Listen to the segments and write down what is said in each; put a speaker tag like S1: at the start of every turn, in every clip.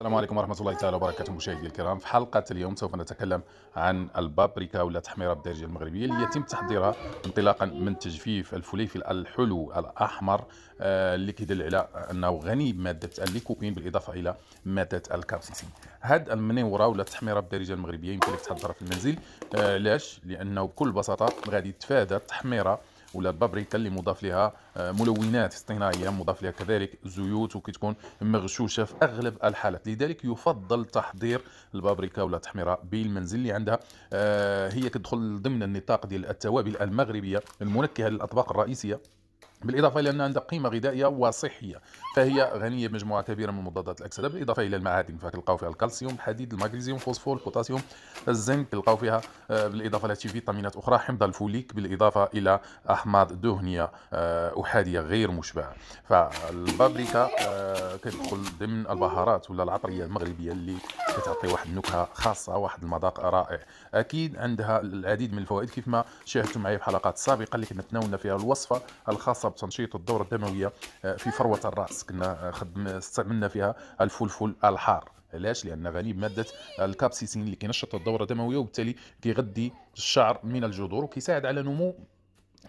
S1: السلام عليكم ورحمة الله تعالى وبركاته مشاهدي الكرام في حلقة اليوم سوف نتكلم عن البابريكا ولا تحميرة بالدارجة المغربية اللي يتم تحضيرها انطلاقا من تجفيف الفليفل الحلو الأحمر آه، اللي كيدل على أنه غني بمادة الليكوبين بالإضافة إلى مادة الكابسيسين هاد المنيورة ولا التحميرة بالدارجة المغربية يمكنك تحضرها في المنزل علاش آه، لأنه بكل بساطة غادي تفادى التحميرة ولا بابريكا اللي مضاف لها آه، ملونات اصطناعيه مضاف لها كذلك زيوت وكتكون مغشوشه في اغلب الحالات لذلك يفضل تحضير البابريكا ولا تحميرها بالمنزل اللي عندها آه، هي كتدخل ضمن النطاق ديال التوابل المغربيه المنكهه للاطباق الرئيسيه بالإضافة إلى أن عندها قيمة غذائية وصحية فهي غنية بمجموعة كبيرة من مضادات الأكسدة بالإضافة إلى المعادن فتلقاو فيها الكالسيوم الحديد المغنيسيوم الفوسفور البوتاسيوم الزنك تلقاو فيها آه، بالإضافة إلى فيتامينات أخرى حمض الفوليك بالإضافة إلى أحماض دهنية آه، أحادية غير مشبعة فالبابريكا آه، كتدخل ضمن البهارات ولا العطرية المغربية اللي كتعطي واحد النكهة خاصة واحد المذاق رائع أكيد عندها العديد من الفوائد كيف ما شاهدتم معايا في حلقات سابقة اللي كنا تناولنا فيها الوصفة الخاصة بخاصه بتنشيط الدوره الدمويه آه، في فروه الراس كنا آه، خدم استعملنا فيها الفلفل الحار علاش لان غني بماده الكابسيسين اللي كينشط الدوره الدمويه وبالتالي كيغذي الشعر من الجذور وكيساعد على نمو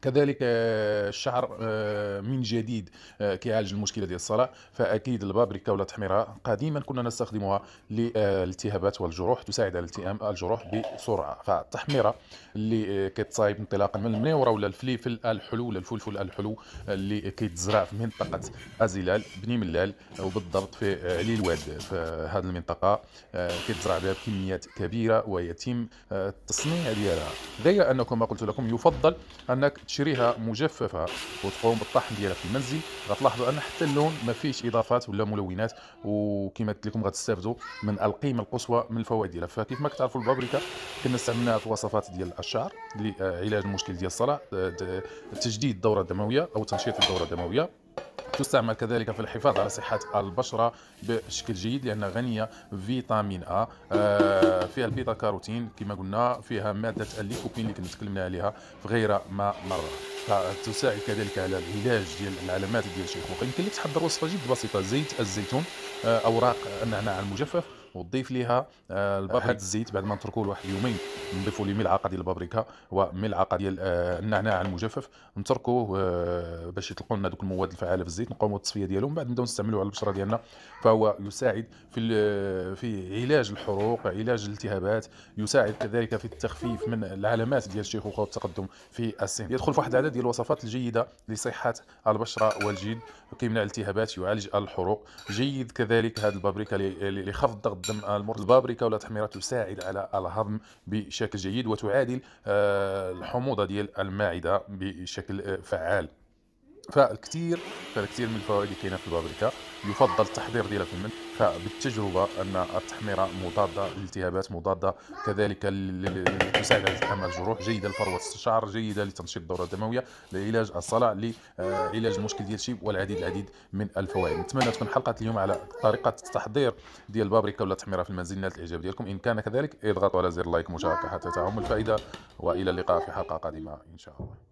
S1: كذلك آه، الشعر آه، من جديد آه، كيعالج المشكله ديال الصلاه فاكيد البابريكا ولا تحميرة قديما كنا نستخدمها للالتهابات والجروح تساعد على التئام الجروح بسرعه فالتحميره اللي كتصايب انطلاقا من المنورة ولا الفليفل الحلو ولا الفلفل الحلو اللي كيتزرع في منطقه ازلال بني ملال وبالضبط في علي الواد في هذه المنطقه كيتزرع بها بكميات كبيره ويتم التصنيع ديالها غير أنكم كما قلت لكم يفضل انك تشريها مجففه وتقوم بالطحن ديالها في المنزل غتلاحظوا ان حتى اللون ما فيهش اضافات ولا ملونات وكما قلت لكم غتستافدوا من القيمه القصوى من الفوائد ديالها فكيف ما كتعرفوا البابريكا كنا استعملناها في وصفات ديال الشعر لعلاج المشكل ديال الصلع تجديد الدوره الدمويه او تنشيط الدوره الدمويه تستعمل كذلك في الحفاظ على صحة البشرة بشكل جيد لأنها غنية فيتامين أ آه، فيها البيتا كاروتين كما قلنا فيها مادة الليكوبين اللي كنا تكلمنا عليها في غير ما مرة فتساعد كذلك على العلاج ديال العلامات ديال الشيخوخه يمكن لك تحضر وصفه جد بسيطه زيت الزيتون آه، اوراق النعناع المجفف وتضيف لها آه، البابريكا الزيت بعد ما نتركوه لواحد يومين نضيفوا ليه ملعقه ديال البابريكا وملعقه ديال آه، النعناع المجفف نتركوه آه، باش يطلقوا لنا دوك المواد الفعاله في الزيت نقوموا بالتصفيه ديالهم بعد نبداو نستعملوه على البشره ديالنا فهو يساعد في في علاج الحروق علاج الالتهابات يساعد كذلك في التخفيف من العلامات ديال الشيخوخه والتقدم في السن يدخل في واحد العدد ديال الوصفات الجيده لصحه البشره والجلد كيمنع الالتهابات يعالج الحروق جيد كذلك هذا البابريكا لخفض الضغط تقدم البابريكا ولا التحميرات تساعد على الهضم بشكل جيد وتعادل آه، الحموضه ديال المعده بشكل آه، فعال فالكثير فالكثير من الفوائد اللي كاينه في البابريكا يفضل التحضير ديالها في المنزل فبالتجربه ان التحميره مضاده للالتهابات مضاده كذلك لتساعد على تحمل الجروح جيده لفروه الشعر جيده لتنشيط الدوره الدمويه لعلاج الصلع لعلاج آه، المشكل ديال الشيب والعديد العديد من الفوائد نتمنى تكون حلقه اليوم على طريقه التحضير ديال البابريكا ولا التحميره في المنزل نالت الاعجاب ديالكم ان كان كذلك اضغطوا على زر اللايك مشاركه حتى تعم الفائده والى اللقاء في حلقه قادمه ان شاء الله